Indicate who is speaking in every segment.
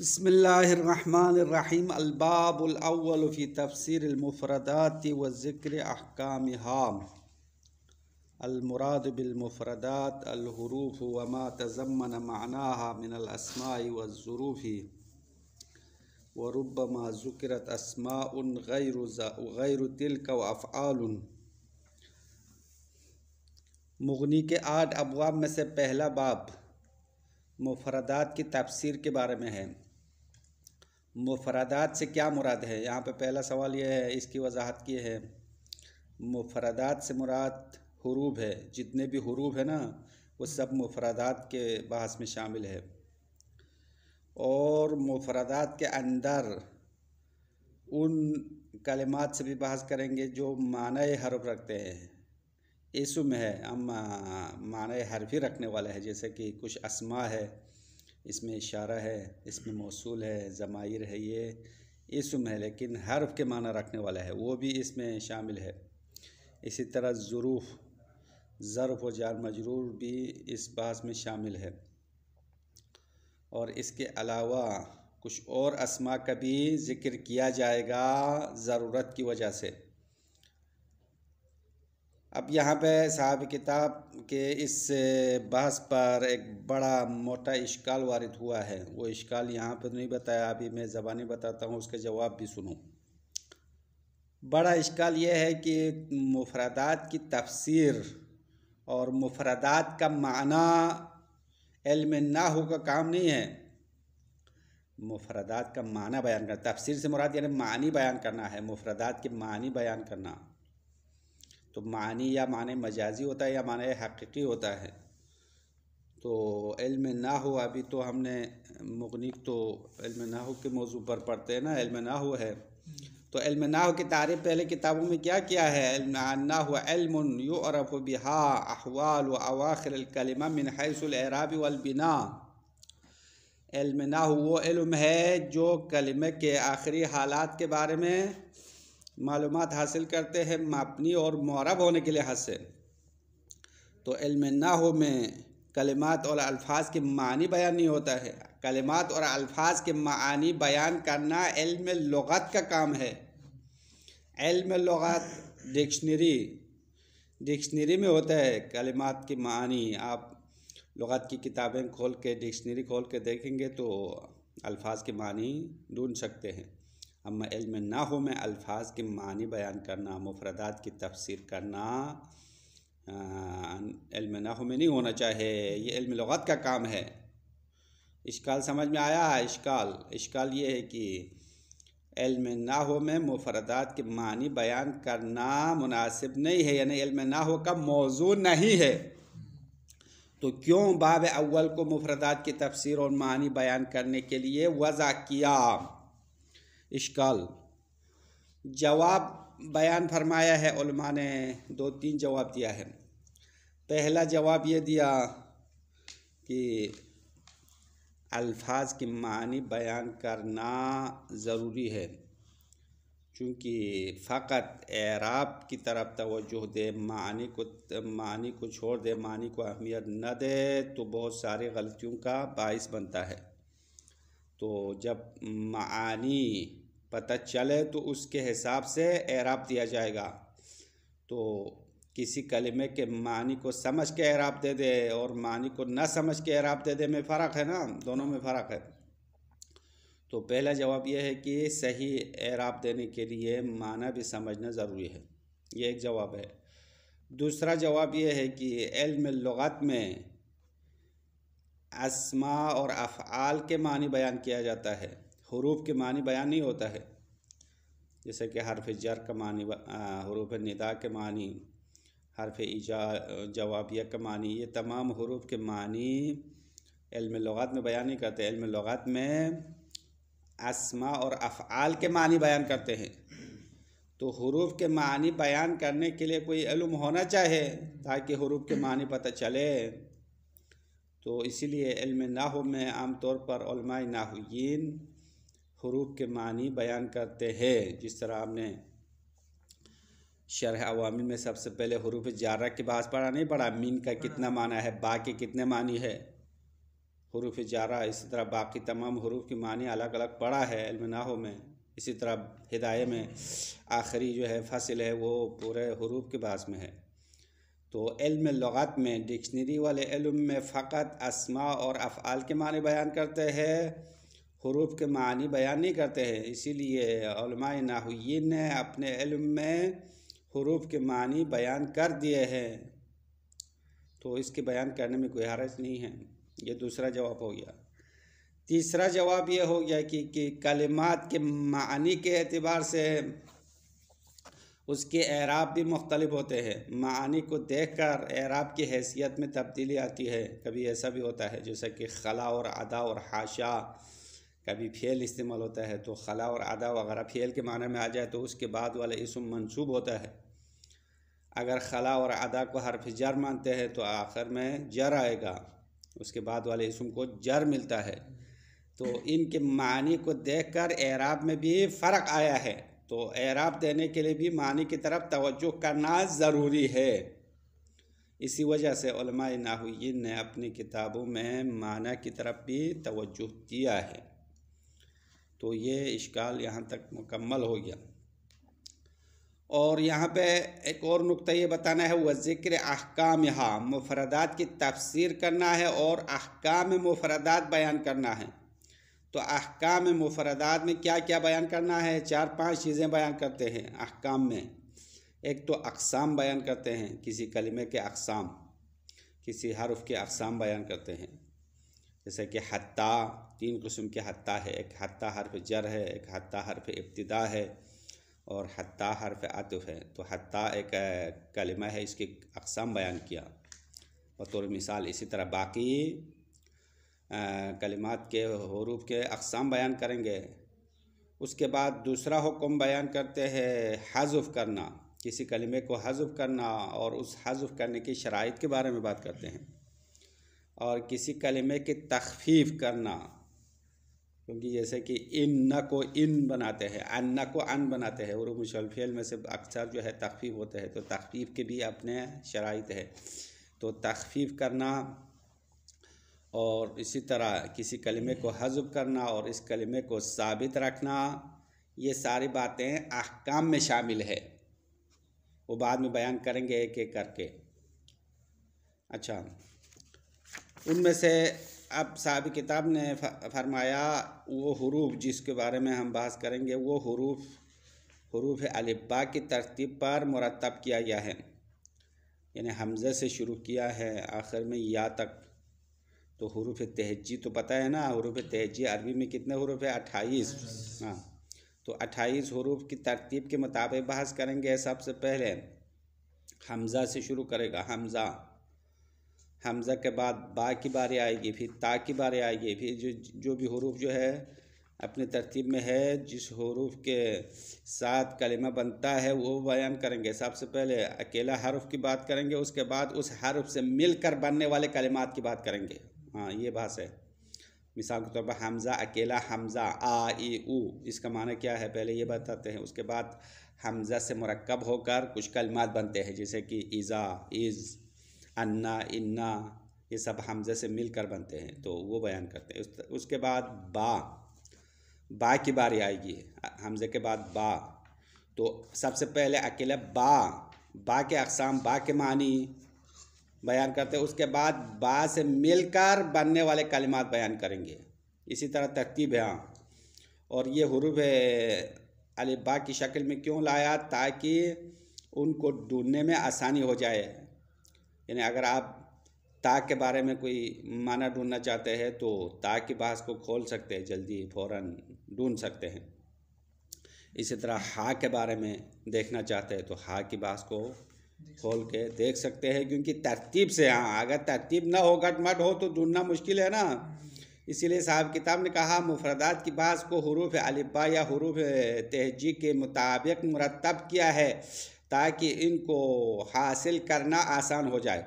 Speaker 1: बसमीम अलबाबुलवलफ़ी तफसरमफ़रदात व ज़िक्र अहकाम हाम अलमुराद बिलमफ़रदात अलहरूफ़ वमा तज़मन माना मिनलसमाई वज़रूफ़ी वरुबमा ज़ुकरत असमा गैर गैर तिलक व अफ़ाल मगनी के आठ अबवाब में से पहला बाब मुफरदात की तफसीर के बारे में है मुफरादात से क्या मुराद है यहाँ पे पहला सवाल यह है इसकी वजाहत की है मुफरादात से मुराद हरूब है जितने भी हरूब है ना वो सब मुफरादात के बहस में शामिल है और मुफरादात के अंदर उन कलमात से भी बहस करेंगे जो मान हरफ रखते हैं इसम है हम मान हरफी रखने वाले हैं जैसे कि कुछ असमा है इसमें इशारा है इसमें मौसू है ज़मायर है ये इसम है लेकिन हर्फ के माना रखने वाला है वो भी इसमें शामिल है इसी तरह ज़रूफ़ ज़रफ़ व जार मजरूर भी इस बास में शामिल है और इसके अलावा कुछ और असमा का भी ज़िक्र किया जाएगा ज़रूरत की वजह से अब यहाँ पे साहब किताब के इस बहस पर एक बड़ा मोटा इश्काल वारद हुआ है वो इश्काल यहाँ पर तो नहीं बताया अभी मैं ज़बानी बताता हूँ उसके जवाब भी सुनूँ बड़ा इश्काल यह है कि मुफरदात की तफसीर और मुफरदात का माना इल्म हो का काम नहीं है मुफरदात का माना बयान करना तफसीर से मुराद यानी मानी बयान करना है मुफरदात के मानी बयान करना तो मानी या माने मजाजी होता है या माने हकीकी होता है तो इल्म ना हो अभी तो हमने मुगनिक तो इल्म ना हो के मौजू पर पढ़ते हैं ना इल्म ना हो है तो इल्म ना हो की तारीफ पहले किताबों में क्या क्या है ना हो इल्म और अब बिहा अहवाल व अवाखिर कलिमा मिन वलबिना इल्म ना हो वो इल्म है जो कलम के आखिरी हालात के बारे में मालूम हासिल करते हैं मापनी और मौरब होने के लिहाज से तो इल्म में कलिमात और अल्फाज के मानी बयान नहीं होता है कलिमात और अल्फाज के मानी बयान करना इल्म लगत का काम है इल्म लगत डिक्शनरी डिक्शनरी में होता है कलिमात के मानी आप लगत की किताबें खोल के डिक्शनरी खोल के देखेंगे तो अल्फाज के मानी ढूंढ सकते हैं मैं इल्म ना हो में अल्फाज के मानी बयान करना मुफरदात की तफसर करना इल्म ना हो में नहीं होना चाहिए ये इल्म लगत का काम है इश्काल समझ में आया इश्काल इश्काल ये है कि इल्म ना हो में मुफरदात के मानी बयान करना मुनासिब नहीं है यानी इल्म ना हो का मौजू नहीं है तो क्यों बाब अव्वल को मुफरदात की तफसर और मानी बयान करने के लिए वज़ा किया इश्काल जवाब बयान फरमाया है उलमा ने दो तीन जवाब दिया है पहला जवाब ये दिया कि अल्फाज के मानी बयान करना ज़रूरी है चूँकि फ़कत एराब की तरफ तोज्जो दे मानी को मानी को छोड़ दे मानी को अहमियत न दे तो बहुत सारी गलतियों का बायस बनता है तो जब मानी पता चले तो उसके हिसाब से एराब दिया जाएगा तो किसी कलमे के मानी को समझ के एराब दे दे और मानी को ना समझ के एराब दे दे में फ़र्क है ना दोनों में फ़र्क है तो पहला जवाब यह है कि सही एराब देने के लिए माना भी समझना ज़रूरी है ये एक जवाब है दूसरा जवाब यह है कि इल्म लगत में असमा और अफ़ाल के मानी बयान किया जाता है हरूफ के मानी बयान नहीं होता है जैसे कि हरफ जर का मानी हरूफ निदा के मानी हरफ इजा जवाबिया का मानी ये तमाम हरूफ के मानी इल्म लगात में बयान नहीं करते इल्म लगात में असमा और अफ़ाल के मानी बयान करते हैं तो हरूफ के मानी बयान करने के लिए कोई इल्म होना चाहिए ताकि हरूफ के मानी पता चले तो इसीलिए इल्म नाहु में आमतौर पर नाहुयीन हरूफ के मानी बयान करते हैं जिस तरह आपने शरह अवामिन में सबसे पहले हरूफ जारा के बाद पढ़ा नहीं पढ़ा मीन का कितना हाँ। माना है बा के कितने मानी है हरूफ जारा इसी तरह बाकी तमाम हरूफ की मानी अलग अलग पढ़ा है अलमनाहों में इसी तरह हिदाय में आखिरी जो है फसल है वो पूरे हरूफ के बास में है तो इल्म लगत में डिक्शनरी वाले इल्म में फ़कत असमा और अफ़ाल के माने बयान करते हैं हरूफ के मानी बयान नहीं करते हैं इसीलिए उलमा ने अपने इल्म में हरूफ के मानी बयान कर दिए हैं तो इसके बयान करने में कोई हरज नहीं है ये दूसरा जवाब हो गया तीसरा जवाब यह हो गया कि, कि कलिमात के मानी के अतबार से उसके एराब भी मुख्तलिफ होते हैं मानी को देख कर एराब की हैसियत में तब्दीली आती है कभी ऐसा भी होता है जैसे कि खला और अदा और हाशा कभी फेल इस्तेमाल होता है तो खला और आदा वगैरह फेल के माना में आ जाए तो उसके बाद वाला इसम मंसूब होता है अगर खला और आदा को हरफ जर मानते हैं तो आखिर में जर आएगा उसके बाद वाले इसम को जर मिलता है तो इनके मानी को देख कर एराब में भी फ़र्क आया है तो एराब देने के लिए भी मानी की तरफ तवज्जो करना ज़रूरी है इसी वजह से नाहन ने अपनी किताबों में माना की तरफ भी तवज्जो दिया है तो ये इश्काल यहाँ तक मुकम्मल हो गया और यहाँ पे एक और नुक़ ये बताना है वह ज़िक्र अहकाम यहाँ मुफरदात की तफसीर करना है और अहकाम मुफरदात बयान करना है तो अहकाम मुफरदात में क्या क्या बयान करना है चार पांच चीज़ें बयान करते हैं अहकाम में एक तो अकसाम बयान करते हैं किसी कलमे के अकसाम किसी हरफ के अकसाम बयान करते हैं जैसे कि हत्ता तीन किस्म के हत्ता है एक हत्ता हर्फ जर है एक हत्ता हर्फ इब्तदा है और हत्ता हर्फ आतफ है तो हत्ता एक कलमा है इसके अकसाम बयान किया बतौर मिसाल इसी तरह बाकी कलिमात के हरूफ के अकसाम बयान करेंगे उसके बाद दूसरा हुक्म बयान करते हैं हजफ करना किसी कलमे को हजफ करना और उस हजफ करने की शराइ के बारे में बात करते हैं और किसी कलमे की तखफीफ करना क्योंकि जैसे कि इन न को इन बनाते हैं अन न को अन बनाते हैं और मुशलफेल में से अक्सर जो है तखफीफ होते हैं तो तखफीफ के भी अपने शराइत है तो तखफीफ करना और इसी तरह किसी कलमे को हजब करना और इस कलमे को साबित रखना ये सारी बातें अहकाम में शामिल है वो बाद में बयान करेंगे एक एक करके अच्छा उनमें से अब साहब किताब ने फरमाया वो हरूफ जिसके बारे में हम बहस करेंगे वो हरूफ हरूफ अलिबा की तरतीब पर मुरतब किया गया है यानी हमज़े से शुरू किया है आखिर में या तक तो हरूफ तहजी तो पता है ना हरूफ तहजी अरबी में कितने हरूफ है अट्ठाईस हाँ तो अट्ठाईस हरूफ की तरतीब के मुताबिक बहस करेंगे सबसे पहले हमज़ा से शुरू करेगा हमज़ा हमज़ा के बाद बा की बारी आएगी फिर ता की बारी आएगी फिर जो जो भी हरूफ जो है अपने तरतीब में है जिस हरूफ के साथ कलमा बनता है वो बयान करेंगे सबसे पहले अकेला हरूफ की बात करेंगे उसके बाद उस हरूफ से मिलकर बनने वाले कलिमात की बात करेंगे हाँ ये बात है मिसाल के तौर पर हमज़ा अकेला हमज़ा आ ई ऊ इसका माना क्या है पहले ये बताते हैं उसके बाद हमज़ा से मरकब होकर कुछ कलमात बनते हैं जैसे कि इज़ा इज़ अन्ना इन्ना ये सब हमजे से मिलकर बनते हैं तो वो बयान करते हैं उस, उसके बाद बा बा की बारी आएगी हमजे के बाद बा तो सबसे पहले अकेले बा बा के अकसाम बा के मानी बयान करते हैं उसके बाद बा से मिलकर बनने वाले कलिमात बयान करेंगे इसी तरह तरतीब है हाँ और ये हरूफ है अलिबा की शक्ल में क्यों लाया ताकि उनको ढूंढने में आसानी हो जाए यानी अगर आप ताक के बारे में कोई माना ढूंढना चाहते हैं तो ताक की बास को खोल सकते हैं जल्दी फ़ौरन ढूंढ सकते हैं इसी तरह हा के बारे में देखना चाहते हैं तो हा की बास को खोल के देख सकते हैं क्योंकि तरतीब से हाँ अगर तरतीब ना हो गटमट हो तो ढूंढना मुश्किल है ना इसीलिए साहब किताब ने कहा मुफरदात की बास को हरूफ अलिबा या हरूफ तहजी के मुताबिक मुरतब किया है ताकि इनको हासिल करना आसान हो जाए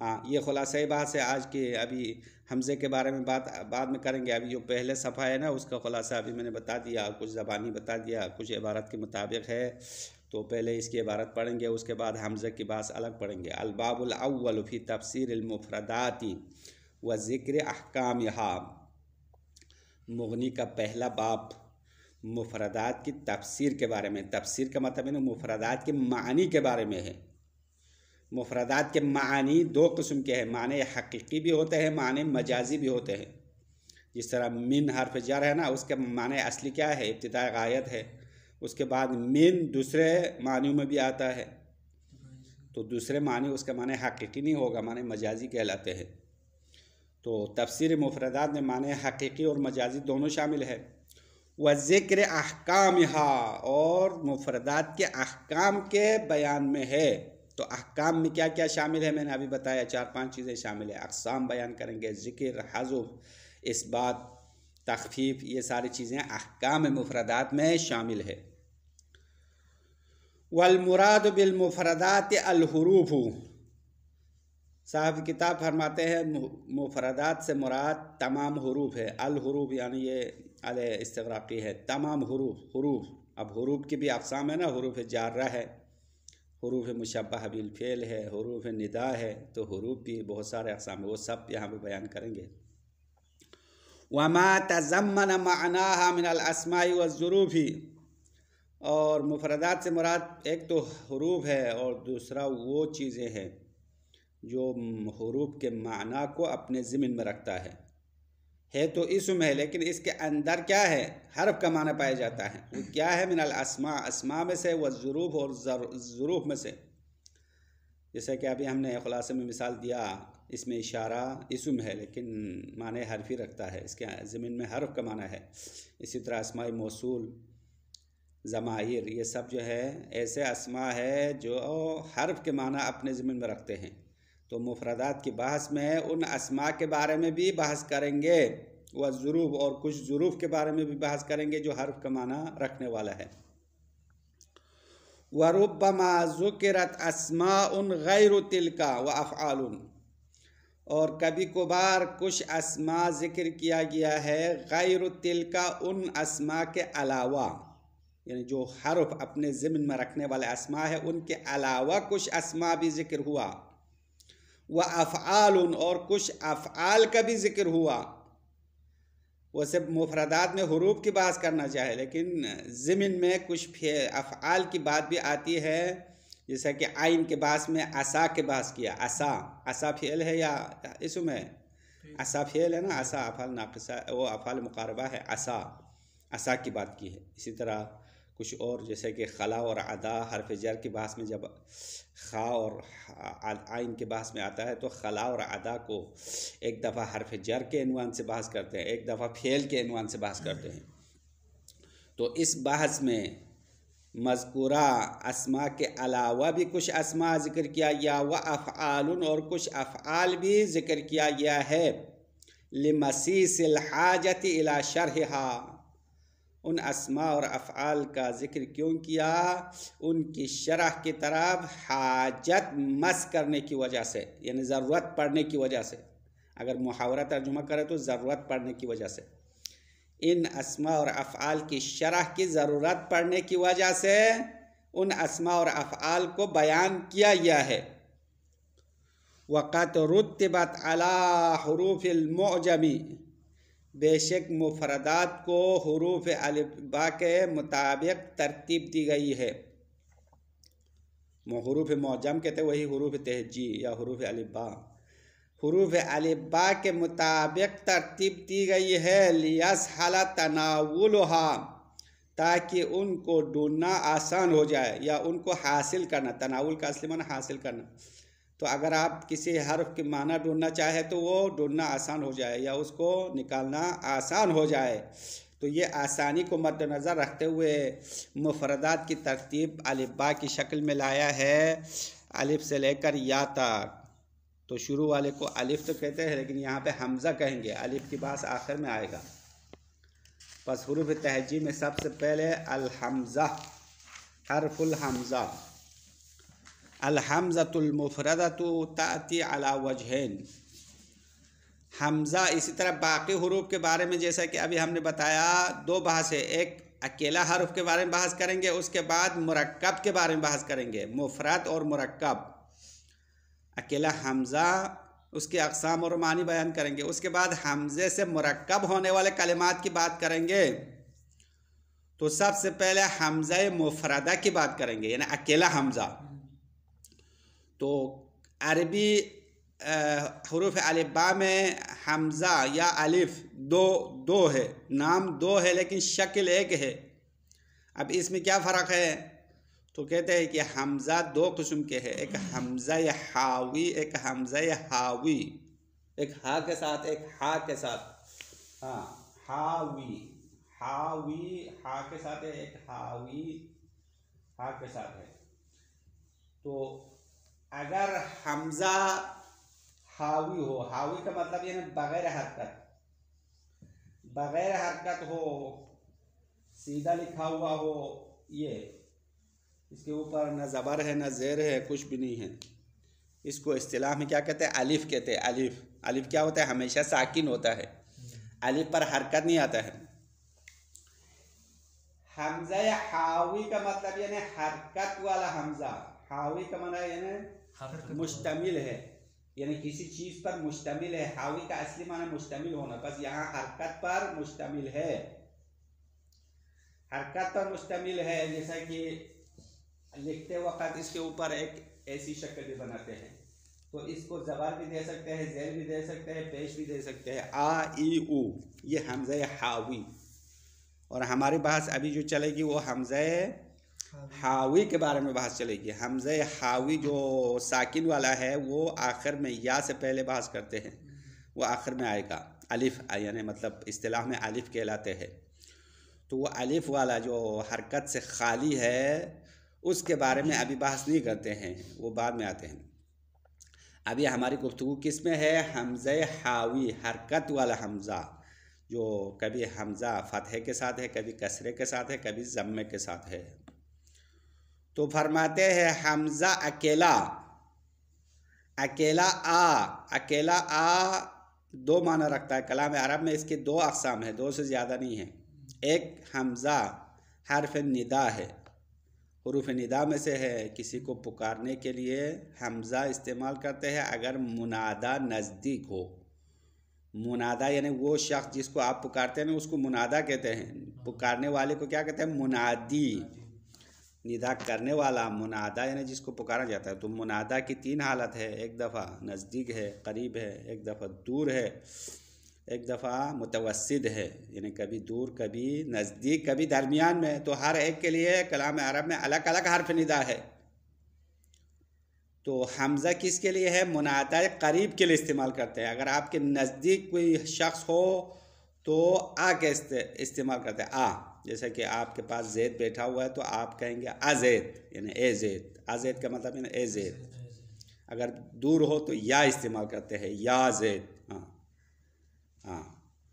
Speaker 1: हाँ ये खुलासा ही बात है आज के अभी हमज़े के बारे में बात बाद में करेंगे अभी जो पहले सफ़ा है ना उसका खुलासा अभी मैंने बता दिया कुछ ज़बानी बता दिया कुछ इबारत के मुताबिक है तो पहले इसकी इबारत पढ़ेंगे उसके बाद हमज़े की बात अलग पढ़ेंगे अलबाबुलवलफ़ी तफसरमफरदाती व ज़िक्र अहकाम यहा मुगनी का पहला बाप मुफरदात की तफसीर के बारे में तफसीर का मतलब है ना मुफरदात के मानी के बारे में है मुफरदात के मानी दो कस्म के हैं माने हकीकी भी होते हैं माने मजाजी भी होते हैं जिस तरह मिन हरफ जर है ना उसके माने असली क्या है इब्तदा गायत है उसके बाद मिन दूसरे मानियों में भी आता है तो दूसरे मानी उसके माने हकीकी नहीं होगा माने मजाजी कहलाते हैं तो तफसीर मुफरदात में माने हकीकी और मजाजी दोनों शामिल है व ज़िक्र अहकाम और मुफरदात के अहकाम के बयान में है तो अहकाम में क्या क्या शामिल है मैंने अभी बताया चार पांच चीज़ें शामिल है अकसाम बयान करेंगे ज़िक्र हजुब इस बात तखफीफ ये सारी चीज़ें अहकाम मुफरदात में शामिल है वलमुराद बिलमुफरदात अलहरूफ साहब किताब फरमाते हैं मुफरदात से मुराद तमाम हरूफ है अलहरूफ यानी ये अल इस्तराक़ी है तमाम हरूफ हरूफ अब हरूफ की भी अकसाम है ना हरूफ जारा है हरूफ मुशबा बिलफेल है हरूफ निदा है तो हरूफ भी बहुत सारे अकसाम है वो सब यहाँ पर बयान करेंगे वमा तजमन माना मिनलसमाई वरूफ़ी और मुफरदात से मुराद एक तो हरूफ है और दूसरा वो चीज़ें हैं जो हरूफ के माना को अपने ज़मीन में रखता है है तो इसम है लेकिन इसके अंदर क्या है हरफ का माना पाया जाता है वो क्या है मिनल आसमा आसमा में से व जरूफ और जरूफ में से जैसा कि अभी हमने ख़ुलासे में मिसाल दिया इसमें इशारा इसम है लेकिन माने हरफी ही रखता है इसके ज़मीन में हरफ़ का माना है इसी तरह आसमा मौसूल ज़माहिर ये सब जो है ऐसे आसमा है जो हरफ के माना अपने ज़मीन में रखते हैं तो मुफरदात की बहस में है उन असमा के बारे में भी बहस करेंगे व जरूफ और कुछ ज़रूफ़ के बारे में भी बहस करेंगे जो हर्फ का माना रखने वाला है वरुबमा ज़ुकरत असमा उन गैर तिलका व अफ़ाल और कभी कबार कुछ असमा ज़िक्र किया गया है गैर तिलका उन असमा के अलावा यानी जो हरफ अपने ज़िमन में रखने वाले असमा है उनके अलावा कुछ असमा भी ज़िक्र हुआ व अफ़ाल और कुछ अफ़ाल का भी जिक्र हुआ वह सिर्फ मुफरदात में हरूफ की बात करना चाहे लेकिन ज़मीन में कुछ अफ़ाल की बात भी आती है जैसा कि आइन के बास में असा के बास किया आसा असा फेल है या इसमें असा फेल है ना आशा अफ़ाल नाकसा वो अफ़ाल मुकारबा है असा आसा की बात की है इसी तरह कुछ और जैसे कि खला और अदा हरफ जर के बास में जब खा और आइन के बास में आता है तो खला और अदा को एक दफ़ा हरफ जर के अनवान से बहस करते हैं एक दफ़ा फेल के अनवान से बहस करते हैं तो इस बहस में मजकूरा आसमा के अलावा भी कुछ आसमा जिक्र किया गया व अफ़ाल और कुछ अफ़ाल भी जिक्र किया गया है लिमसी सिलहाजत इला शरहा उन असमा और अफ़ाल का ज़िक्र क्यों किया उनकी शरह की तरफ हाजत मस करने की वजह से यानी ज़रूरत पड़ने की वजह से अगर मुहावरा तर्जुमा करें तो ज़रूरत पड़ने की वजह से इन असमा और अफ़ाल की शरह की ज़रूरत पड़ने की वजह से उन असमा और अफ़ाल को बयान किया गया है वक़त रुतबत अला हरूफ़िलमजमी बेशक मुफरदात को हरूफ अलबा के मुताबिक तरतीब दी गई है हरूफ मौजम कहते हैं तो वही हरूफ तहजी या हरूफ अलबा हरूफ अलिबा के मुताबिक तरतीब दी गई है लियास हला तनावुल ताकि उनको ढूंढना आसान हो जाए या उनको हासिल करना तनावुल का असली मन हासिल करना तो अगर आप किसी हर्फ के माना ढूंढना चाहे तो वो ढूंढना आसान हो जाए या उसको निकालना आसान हो जाए तो ये आसानी को मद्दनज़र रखते हुए मुफरदात की तरतीब अलिबा की शक्ल में लाया है अलिफ से लेकर या तक तो शुरू वाले को अलिफ तो कहते हैं लेकिन यहाँ पे हमज़ा कहेंगे अलिफ की बात आखिर में आएगा बस हरूफ तहजी में सबसे पहले अलहमज़ा हरफुल हमज़ा ताती अला वजहन हमज़ा इसी तरह बाकी हरूफ के बारे में जैसा कि अभी हमने बताया दो बहस है एक अकेला हरूफ के बारे में बहस करेंगे उसके बाद मरक्ब के बारे में बहस करेंगे मुफरत और मरक्ब अकेला हमज़ा उसके अकसाम और मानी बयान करेंगे उसके बाद हमज़े से मरकब होने वाले कलमात की बात करेंगे तो सबसे पहले हमज़ा मुफरदा की बात करेंगे यानी अकेला हमज़ा तो अरबी हरूफ अलिबा में हमज़ा या अलिफ दो दो है नाम दो है लेकिन शक्ल एक है अब इसमें क्या फ़र्क है तो कहते हैं कि हमज़ा दो कस्म के है एक हमज़ा हावी एक हमज़ा हावी एक हा के साथ एक हा के साथ हाँ हावी हावी हा के साथ है एक हावी हा के साथ है तो अगर हमजा हावी हो हावी का मतलब यानी बगैर हरकत बगैर हरकत हो सीधा लिखा हुआ हो ये इसके ऊपर ना ज़बर है ना ज़ेर है कुछ भी नहीं है इसको अصطलाह में क्या कहते हैं अलिफ कहते हैं अलिफ अलिफ क्या होता है हमेशा साकिन होता है अलिफ पर हरकत नहीं आता है हमजा या हावी का मतलब यानी हरकत वाला हमजा हावी का मतलब यानी मुश्तमिल है यानी किसी चीज़ पर मुश्तमिल है हावी का असली माना मुश्तमिल होना बस यहाँ हरकत पर मुश्तमिल है हरकत पर मुश्तमिल है जैसा कि लिखते वक्त इसके ऊपर एक ऐसी शक्ल भी बनाते हैं तो इसको जवाब भी दे सकते हैं जेल भी दे सकते हैं पेश भी दे सकते हैं आ ई उ ये हमजे हावी और हमारे पास अभी जो चलेगी वो हमज़े हावी के बारे में बहस चलेगी हमज़ हावी जो साकिन वाला है वो आखिर में या से पहले बहस करते हैं वो आखिर में आएगा अलिफ यानी मतलब अصطलाह में अलिफ कहलाते हैं तो वो अलिफ वाला जो हरकत से खाली है उसके बारे में अभी बहस नहीं करते हैं वो बाद में आते हैं अभी हमारी गुफ्तु किस में है हमज़ हावी हरकत वाला हमज़ा जो कभी हमज़ा फ़तेह के साथ है कभी कसरे के साथ है कभी ज़म्मे के साथ है तो फरमाते हैं हमज़ा अकेला अकेला आ अकेला आ दो माना रखता है कलाम अरब में इसके दो अकसाम है दो से ज़्यादा नहीं है एक हमज़ा हरफ निदा है हरूफ निदा में से है किसी को पुकारने के लिए हमज़ा इस्तेमाल करते हैं अगर मुनादा नज़दीक हो मुनादा यानी वो शख्स जिसको आप पुकारते हैं उसको मुनादा कहते हैं पुकारने वाले को क्या कहते हैं मुनादी निदा करने वाला मुनादा यानी जिसको पुकारा जाता है तो मुनादा की तीन हालत है एक दफ़ा नज़दीक है करीब है एक दफ़ा दूर है एक दफ़ा मुतवसद है यानी कभी दूर कभी नज़दीक कभी दरमियान में तो हर एक के लिए कलाम अरब में अलग अलग हरफ निदा है तो हमज़ा किसके लिए है मुनादा करीब के लिए इस्तेमाल करते हैं अगर आपके नज़दीक कोई शख्स हो तो आ के इस्तेमाल करते हैं आ जैसे कि आपके पास जैद बैठा हुआ है तो आप कहेंगे आजैद यानी ए जैद आजैद का मतलब यानी ए जैद अगर दूर हो तो या इस्तेमाल करते हैं या जैद हाँ हाँ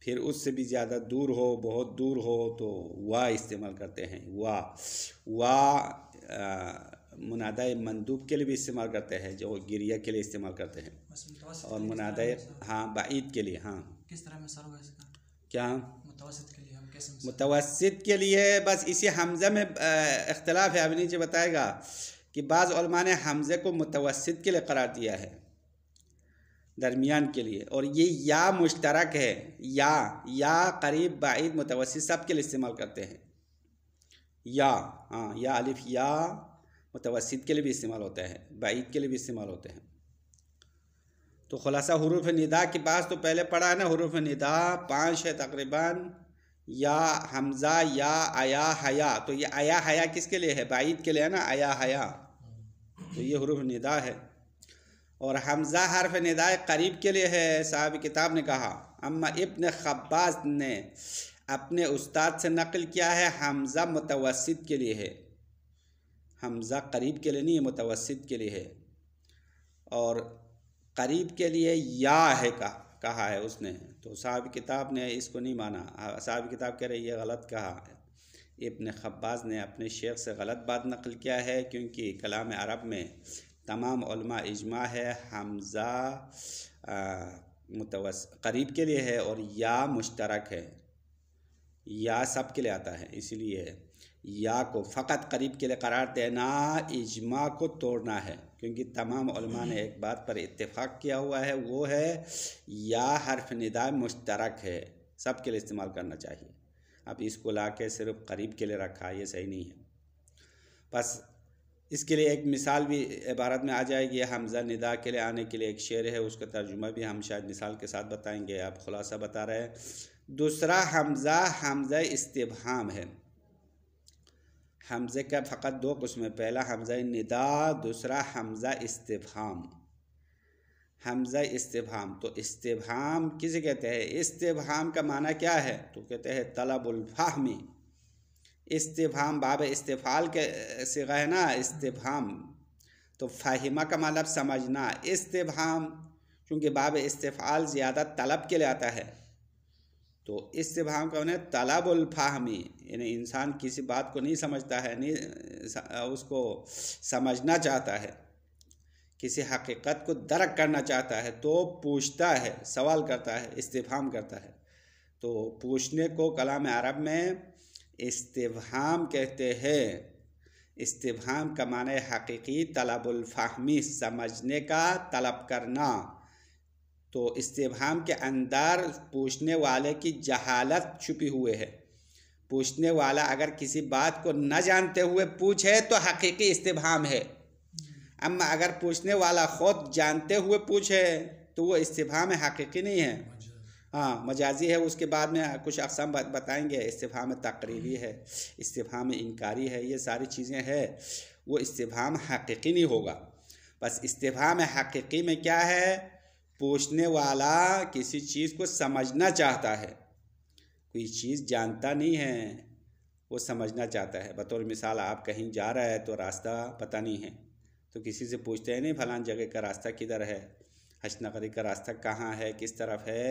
Speaker 1: फिर उससे भी ज़्यादा दूर हो बहुत दूर हो तो वाह इस्तेमाल करते हैं वाह वाह मुनादा मंदूब के लिए भी इस्तेमाल करते हैं जो गिरिया के लिए इस्तेमाल करते हैं और मुनादा हाँ बाईद के लिए हाँ किस तरह में क्या के लिए मुतवसत के लिए बस इसी हमजे में इख्तलाफ है अभी नीचे बताएगा कि बाज़ा ने हमज़े को मुतवसत के लिए करार दिया है दरमियान के लिए और ये या मुश्तरक है या या करीब बाइद मुतवसत सब के लिए इस्तेमाल करते हैं या हाँ या अलिफ या मुतवसत के लिए भी इस्तेमाल होता है बाइद के लिए भी इस्तेमाल होते हैं तो ख़ुलासा हरूफ निदा के पास तो पहले पढ़ा है ना हरूफ निदा पाँच है तकरीबन या हमज़ा या आया हया तो ये आया हया किसके लिए है बाईद के लिए है ना आया हया तो ये हरूफ निदा है और हमज़ा हरफ निदा करीब के लिए है साहब किताब ने कहा अम्मा इब्न खब्बास ने अपने उस्ताद से नकल किया है हमज़ा मुतवसत के लिए है हमज़ा करीब के लिए नहीं है के लिए है और करीब के लिए या है कहा कहा है उसने तो साहब किताब ने इसको नहीं माना साहब किताब कह रहे ये गलत कहा इबन खब्बास ने अपने शेख से गलत बात नकल किया है क्योंकि कलाम अरब में तमाम इजमा है हमज़ा मुतवस करीब के लिए है और या मुश्तरक है या सब के लिए आता है इसलिए या को फ़कत करीब के लिए करार देना इजमा को तोड़ना है क्योंकि तमाम ने एक बात पर इत्तेफाक किया हुआ है वो है या हर्फ निदा मुश्तरक है सब के लिए इस्तेमाल करना चाहिए अब इसको ला के सिर्फ करीब के लिए रखा ये सही नहीं है बस इसके लिए एक मिसाल भी इबारत में आ जाएगी हमजा निदा के लिए आने के लिए एक शेर है उसका तर्जुमा भी हम शायद मिसाल के साथ बताएंगे आप खुलासा बता रहे हैं दूसरा हमजा हमजा इस्तेभाम है हमज़े का फ़कत दो है पहला हमज़ा निदा दूसरा हमज़ा इस्तेफाम हमज़ा इस्तेफाम तो इस्तेफाम किसे कहते हैं इस्तेफाम का माना क्या है तो कहते हैं तलबुलफ़ाहमी इस्तेफाम बाब इस्तेफ़ाल के सिगा है ना तो फ़ाहिमा का मतलब समझना इस्तेभाम क्योंकि बाब इस्तेफ़ाल ज़्यादा तलब के लिए आता है तो इससे भाव का मैंने फाहमी यानी इंसान किसी बात को नहीं समझता है नहीं उसको समझना चाहता है किसी हकीकत को दरक करना चाहता है तो पूछता है सवाल करता है इस्तेफाम करता है तो पूछने को कलाम अरब में इस्तेफाम कहते हैं इस्तेफाम का माने हकीकी फाहमी समझने का तलब करना तो इस्तेभाम के अंदर पूछने वाले की जहालत छुपी हुए है पूछने वाला अगर किसी बात को न जानते हुए पूछे तो हकीकी इस्तेभाम है अम्मा अगर पूछने वाला खुद जानते हुए पूछे तो वो इस्तेभाम हकीकी नहीं है हाँ मजाजी है उसके बाद में कुछ अकसाम बताएंगे इस्तेफाम तकरीरी है इस्तेफाम इनकारी है ये सारी चीज़ें हैं वो इस्तेफाम हकीकी नहीं होगा बस इस्तेफाम हकीकी में क्या है पूछने वाला किसी चीज़ को समझना चाहता है कोई चीज़ जानता नहीं है वो समझना चाहता है बतौर मिसाल आप कहीं जा रहा है तो रास्ता पता नहीं है तो किसी से पूछते हैं नहीं फलान जगह का रास्ता किधर है हशनगरी का रास्ता कहाँ है किस तरफ है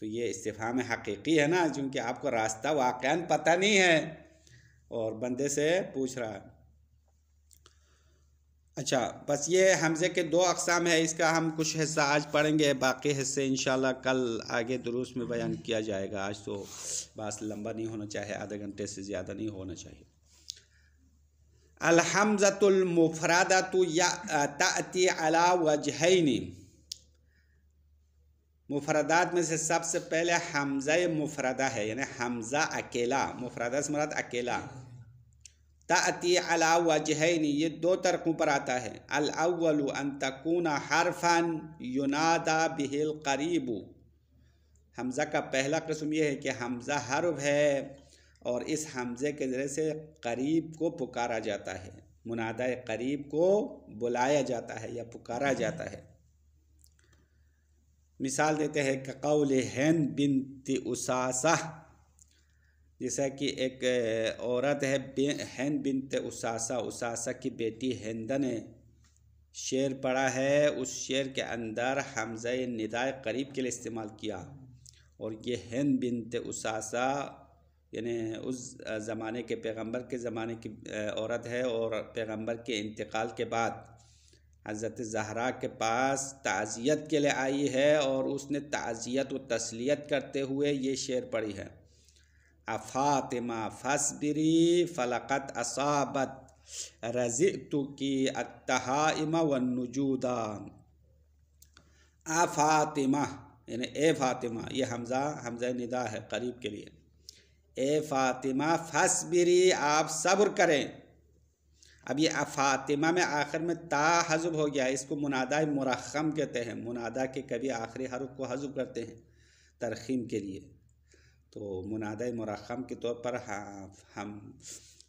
Speaker 1: तो ये इस्तीफ़ा में हकीकी है ना क्योंकि आपको रास्ता वाक़ पता नहीं है और बंदे से पूछ रहा है अच्छा बस ये हमज़े के दो अकसाम है इसका हम कुछ हिस्सा आज पढ़ेंगे बाकी हिस्से इन कल आगे दुरुस्त में बयान किया जाएगा आज तो बस लंबा नहीं होना चाहिए आधे घंटे से ज़्यादा नहीं होना चाहिए या ताती अला वजहनी मुफरदात में से सबसे पहले हमज़ा मुफरदा है यानी हमज़ा अकेला मुफरदा से मुराद अकेला ताती अला वजहनी ये दो तरकों पर आता है अल अन हरफन युनादा बिहिल करीब हमज़ा का पहला कस्म यह है कि हमज़ा हर्फ है और इस हमज़े के ज़रिए से करीब को पुकारा जाता है मुनादा करीब को बुलाया जाता है या पुकारा जाता है मिसाल देते हैं कौल हैन बिनती उसासा जैसा कि एक औरत है हैन बिनत उसासा उसासा की बेटी हेंदा ने शेर पढ़ा है उस शेर के अंदर हमजा निदाय करीब के लिए इस्तेमाल किया और ये हेन बिनत उसासा यानी उस ज़माने के पैगंबर के ज़माने की औरत है और पैगंबर के इंतकाल के बाद हज़रत जहरा के पास ताज़ियत के लिए आई है और उसने ताज़ियत व तसलियत करते हुए ये शेर पढ़ी है अफ़ातिमा फसबिरी फ़लकत असाबत रज़ितु की अतहाइमा व नजूदा आफ़ातिमा यानी ए फातिमा ये हमज़ा हमज़ा निदा है करीब के लिए ए फातिमा फसबिरी आप सब्र करें अब ये अफातिमा में आखिर में ता हजब हो गया इसको मुनादा मुरखम कहते हैं मुनादा के कभी आखिरी हरफ को हजब करते हैं तरखीम के लिए तो मुनाद मरखम के तौर पर हाँ, हम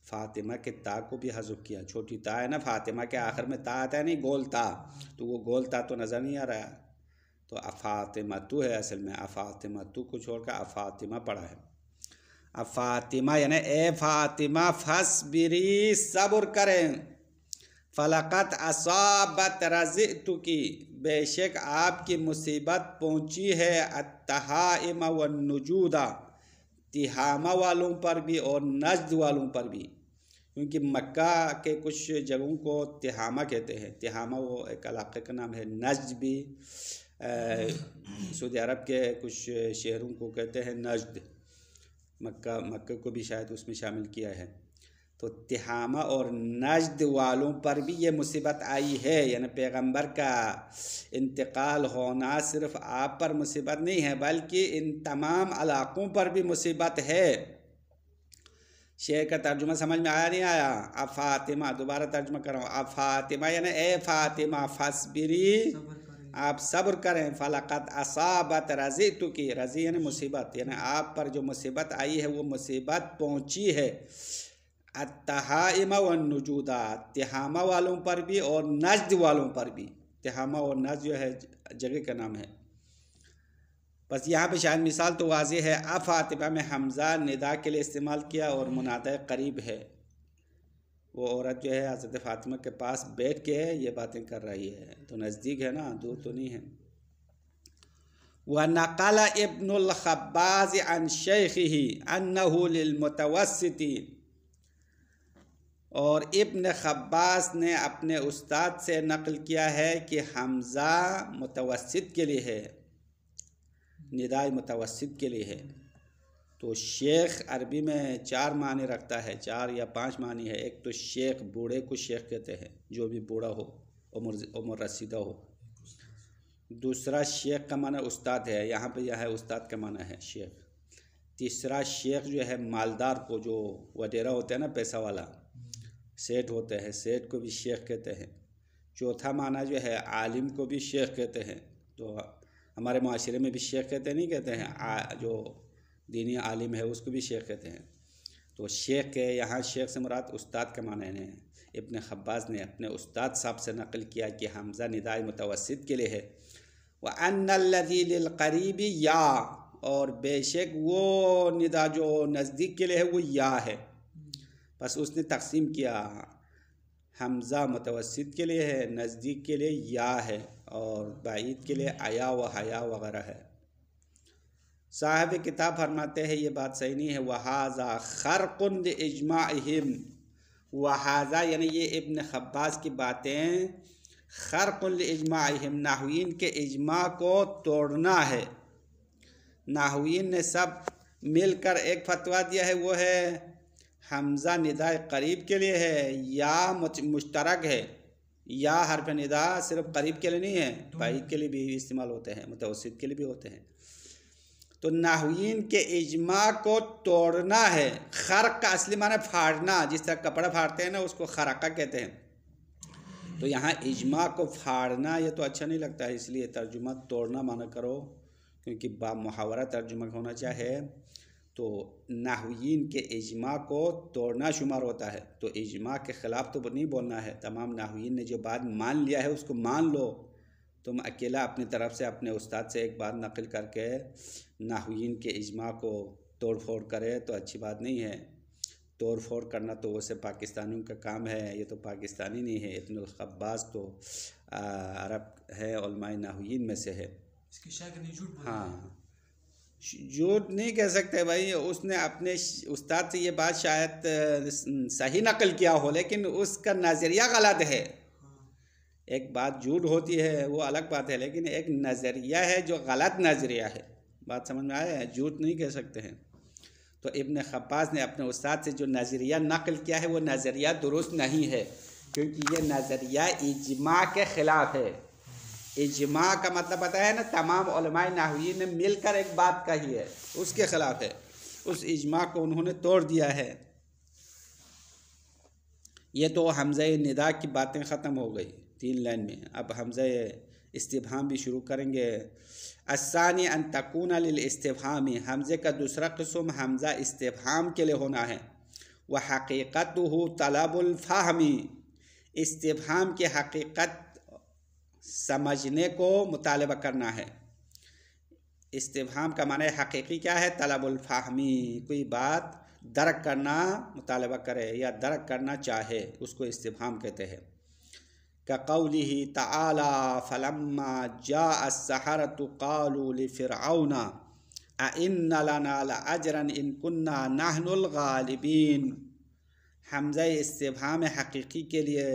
Speaker 1: फातिमा के ता को भी हजब किया छोटी ता है ना फातिमा के आखिर में ता आता है नहीं गोल ता तो वो गोल ता तो नज़र नहीं आ रहा है तो अफातिमा तो है असल में अफातिमा तो को छोड़कर अफातिमा पड़ा है अफातिमा यानी ए फातिमा फस बिरी सब्र करें फलकत असाबत रज की बेशक आपकी मुसीबत पहुँची है अतहा व नजूदा तिहामा वालों पर भी और नजद वालों पर भी क्योंकि मक्का के कुछ जगहों को तिहामा कहते हैं तिहामा वो एक इलाके का नाम है नजद भी सऊदी अरब के कुछ शहरों को कहते हैं नजद मक्का मक्का को भी शायद उसमें शामिल किया है तो तिहामा और नजद वालों पर भी ये मुसीबत आई है यानी पैगंबर का इंतकाल होना सिर्फ आप पर मुसीबत नहीं है बल्कि इन तमाम इलाक़ों पर भी मुसीबत है शेर का तर्जुमा समझ में आया नहीं आया अब फातिमा दोबारा तर्जुमा कर रहा हूँ अब फातिमा यानी ए फातिमा फसबरी आप सब्र करें फलाकत असाबत रजी तो की रजी यानी मुसीबत यानी आप पर जो मुसीबत आई है वो मुसीबत पहुँची है अतहाम व नजूदा तिहामा वालों पर भी और नजद वालों पर भी तिहामा और नज जो है जगह का नाम है बस यहाँ पे शायद मिसाल तो वाज है आ में हमजा निदा के लिए इस्तेमाल किया और मुनादा करीब है वो औरत जो है हज़रत फातिमा के पास बैठ के ये बातें कर रही है तो नज़दीक है ना दूर तो नहीं है व नकल इब्नखबाज अन शेख ही अनहुलमतवस्ती और इब्न खब्बास ने अपने उस्ताद से नकल किया है कि हमज़ा मुतवसत के लिए है निदाय मुतवसत के लिए है तो शेख अरबी में चार मानी रखता है चार या पांच मानी है एक तो शेख बूढ़े को शेख कहते हैं जो भी बूढ़ा हो उम्र उम्र रसीदा हो दूसरा शेख का माना उस्ताद है यहाँ पे यह है उस्ताद का माना है शेख तीसरा शेख जो है मालदार को जो वडेरा होता है ना पैसा वाला सेठ होते हैं सेठ को भी शेख कहते हैं चौथा माना जो है आलिम को भी शेख कहते हैं तो हमारे माशरे में भी शेख कहते नहीं कहते हैं आ, जो दीनी आलिम है उसको भी शेख कहते हैं तो शेख के यहाँ शेख से मुराद उस्ताद के माने हैं इबन खब्बास ने अपने उस्ताद साहब से नकल किया कि हमजा निदाय मुतवसत के लिए है वह अनदीलकरीबी या और बेशक वो निदा जो नज़दीक के लिए है वो या है बस उसने तकसीम किया हमज़ा मुतवसत के लिए है नज़दीक के लिए या है और बाईद के लिए आया व हया वगैरह है साहब किताब फरमाते हैं ये बात सही नहीं है वहाजा खरकुंद इजमाहिम वहाजा यानी ये इब्न खब्बास की बातें इजमा इजमाहिम नाहवीन के इजमा को तोड़ना है नाहवीन ने सब मिलकर एक फतवा दिया है वो है हमज़ा निदा करीब के लिए है या मुश्तरक है या हरफ निदा सिर्फ करीब के लिए नहीं है बाइक के लिए भी इस्तेमाल होते हैं मुतवसत के लिए भी होते हैं तो नाहवीन के इजमा को तोड़ना है खरक का असली माना फाड़ना जिस तरह कपड़ा फाड़ते हैं ना उसको खरका कहते हैं तो यहाँ इजमा को फाड़ना ये तो अच्छा नहीं लगता है इसलिए तर्जुमा तोड़ना माना करो क्योंकि बा मुहावरा तर्जुमा होना चाहिए तो नाहन के इजमा को तोड़ना शुमार होता है तो इजमा के ख़िलाफ़ तो नहीं बोलना है तमाम नाहन ने जो बात मान लिया है उसको मान लो तुम अकेला अपनी तरफ से अपने उस्ताद से एक बात नकल करके नाहन के इजमा को तोड़ फोड़ करे तो अच्छी बात नहीं है तोड़ फोड़ करना तो वैसे पाकिस्तानियों का काम है ये तो पाकिस्तानी नहीं है इतने खब्बास तो आ, अरब है नाहन में से है इसकी हाँ जो नहीं कह सकते भाई उसने अपने उस्ताद से ये बात शायद सही नकल किया हो लेकिन उसका नज़रिया गलत है एक बात झूठ होती है वो अलग बात है लेकिन एक नज़रिया है जो गलत नज़रिया है बात समझ में आया है झूठ नहीं कह सकते हैं तो इबन खब्बास ने अपने उस्ताद से जो नज़रिया नकल किया है वो नज़रिया दुरुस्त नहीं है क्योंकि ये नज़रिया इजमा के ख़िलाफ़ है इजमा का मतलब पता है ना तमाम नाहवी ने मिलकर एक बात कही है उसके खिलाफ है उस इजमा को उन्होंने तोड़ दिया है ये तो हमज़ निदा की बातें ख़त्म हो गई तीन लाइन में अब हमज़ इस्तेफाम भी शुरू करेंगे असानी अन तकून इस्तेभामी हमज़े का दूसरा कस्म हमज़ा इस्तेफाम के लिए होना है वह हकीकत हो तलाबुलफाहमी इस्तेफाम की हकीकत समझने को मुतालबा करना है इस्तेफाम का माने हकीकी क्या है तलबुलफाहमी कोई बात दरक करना मुतालबा करे या दरक करना चाहे उसको इस्तेफाम कहते हैं का कौली ही तला फलम्मा जा असहर तो फिर आउना अन्ना अजरन इन कन्ना नाहनुलगालबीन हमज़ इस्तेभाम हकीकी के लिए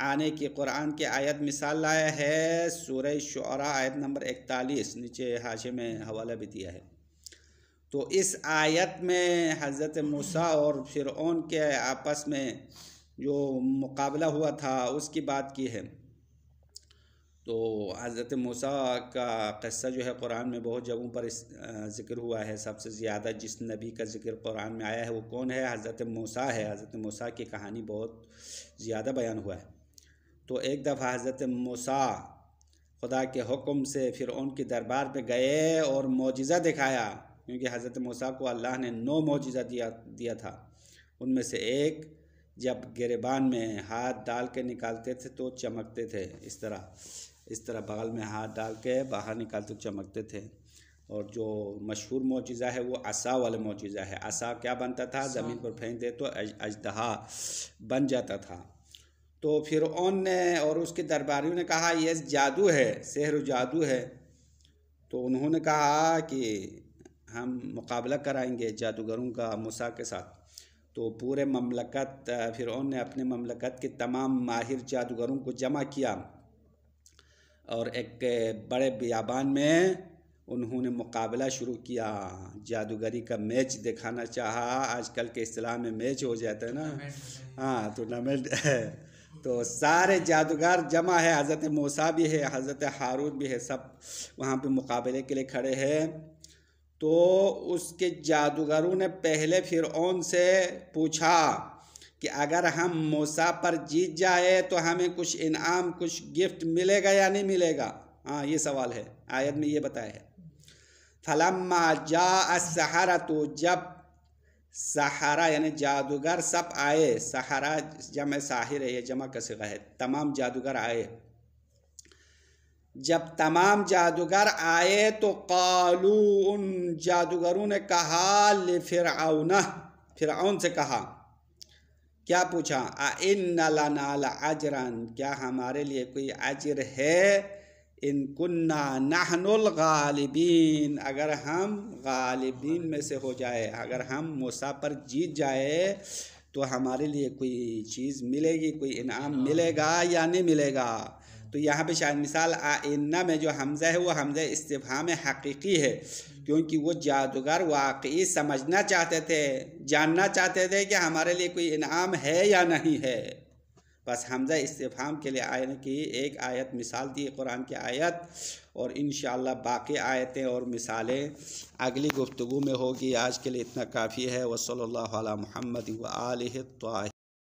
Speaker 1: आने की कुरान के आयत मिसाल लाया है सूर शुरा आयत नंबर इकतालीस नीचे हाशे में हवाला भी दिया है तो इस आयत में हज़रत मूसा और फिरौन के आपस में जो मुकाबला हुआ था उसकी बात की है तो हज़रत मूसा का कस्सा जो है कुरान में बहुत जगहों पर ज़िक्र हुआ है सबसे ज़्यादा जिस नबी का ज़िक्र कुरान में आया है वो कौन है हज़रत मूसा है हज़रत मूसा की कहानी बहुत ज़्यादा बयान हुआ है तो एक दफ़ा हज़रत मूसा खुदा के हुक्म से फिर उनके दरबार पे गए और मोजिज़ा दिखाया क्योंकि हज़रत मूसा को अल्लाह ने नौ मुजजा दिया दिया था उनमें से एक जब गिरबान में हाथ डाल के निकालते थे तो चमकते थे इस तरह इस तरह बगल में हाथ डाल के बाहर निकालते तो चमकते थे और जो मशहूर मोजिज़ा है वो असा वाले मुजजा है असा क्या बनता था ज़मीन पर फेंक दे तो अजदहा बन जाता था तो फिर ने और उसके दरबारियों ने कहा यह जादू है शहर जादू है तो उन्होंने कहा कि हम मुकाबला कराएंगे जादूगरों का मूसा के साथ तो पूरे ममलकत फिर ने अपने ममलकत के तमाम माहिर जादूगरों को जमा किया और एक बड़े बियाबान में उन्होंने मुकाबला शुरू किया जादूगरी का मैच दिखाना चाहा आजकल के इस्लाम में मैच हो जाता है ना हाँ टूर्नामेंट तो सारे जादूगर जमा है हज़रत मूसा भी है हज़रत हारून भी है सब वहाँ पे मुकाबले के लिए खड़े हैं तो उसके जादूगरों ने पहले फिर ओन से पूछा कि अगर हम मूसा पर जीत जाए तो हमें कुछ इनाम कुछ गिफ्ट मिलेगा या नहीं मिलेगा हाँ ये सवाल है आयत में ये बताया है फलम्मा जा तो जब सहारा यानी जादूगर सब आए सहारा जम साहिर है जमा कैसे है तमाम जादूगर आए जब तमाम जादूगर आए तो कालू उन जादूगरों ने कहा ले फिर आउन से कहा क्या पूछा आ इन नाला नाला अजरन क्या हमारे लिए कोई अजर है इन कुन्ना नाहनुल गालिबीन अगर हम गालिबीन में से हो जाए अगर हम मूसा पर जीत जाए तो हमारे लिए कोई चीज़ मिलेगी कोई इनाम हाँ। मिलेगा या नहीं मिलेगा तो यहाँ पे शायद मिसाल आइन्ना में जो हमज़ा है वो हमज़ा इस्तेफाम हकीकी है क्योंकि वो जादूगर वाकई समझना चाहते थे जानना चाहते थे कि हमारे लिए कोई इनाम है या नहीं है बस हमजा इस्तेफाम के लिए आयन की एक आयत मिसाल दी कुरान की आयत और इन बाकी आयतें और मिसालें अगली गुफ्तु में होगी आज के लिए इतना काफ़ी है वसल महमद वाल